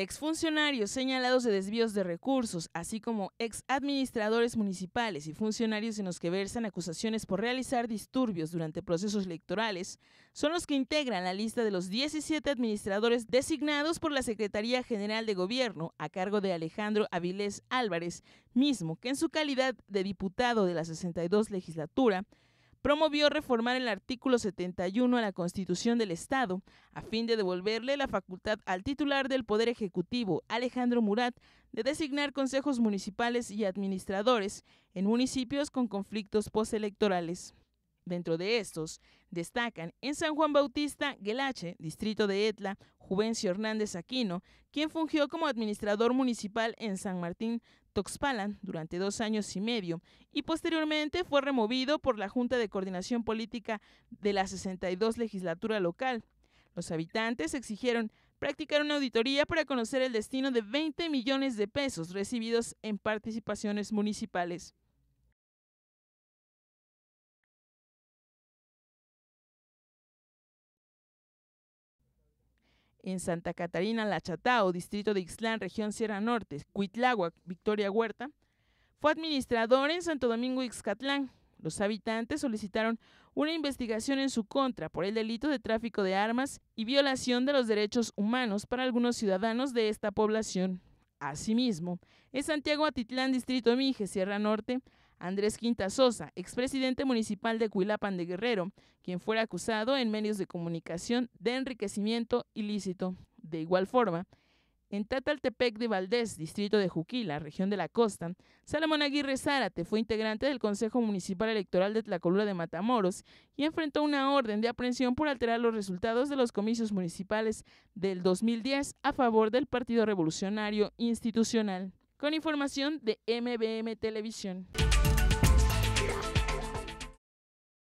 Exfuncionarios señalados de desvíos de recursos, así como ex administradores municipales y funcionarios en los que versan acusaciones por realizar disturbios durante procesos electorales, son los que integran la lista de los 17 administradores designados por la Secretaría General de Gobierno a cargo de Alejandro Avilés Álvarez, mismo que en su calidad de diputado de la 62 legislatura promovió reformar el artículo 71 a la Constitución del Estado, a fin de devolverle la facultad al titular del Poder Ejecutivo, Alejandro Murat, de designar consejos municipales y administradores en municipios con conflictos postelectorales. Dentro de estos destacan en San Juan Bautista, Gelache, distrito de Etla, Juvencio Hernández Aquino, quien fungió como administrador municipal en San Martín Toxpalan durante dos años y medio y posteriormente fue removido por la Junta de Coordinación Política de la 62 legislatura local. Los habitantes exigieron practicar una auditoría para conocer el destino de 20 millones de pesos recibidos en participaciones municipales. en Santa Catarina, La Chatao, distrito de Ixtlán, región Sierra Norte, Cuitláhuac, Victoria Huerta. Fue administrador en Santo Domingo, Ixcatlán. Los habitantes solicitaron una investigación en su contra por el delito de tráfico de armas y violación de los derechos humanos para algunos ciudadanos de esta población. Asimismo, en Santiago Atitlán, Distrito Mije, Sierra Norte, Andrés Quinta Sosa, expresidente municipal de Cuilapan de Guerrero, quien fue acusado en medios de comunicación de enriquecimiento ilícito. De igual forma, en Tataltepec de Valdés, distrito de Juquila, región de la costa, Salomón Aguirre Zárate fue integrante del Consejo Municipal Electoral de Tlacolula de Matamoros y enfrentó una orden de aprehensión por alterar los resultados de los comicios municipales del 2010 a favor del Partido Revolucionario Institucional. Con información de MBM Televisión.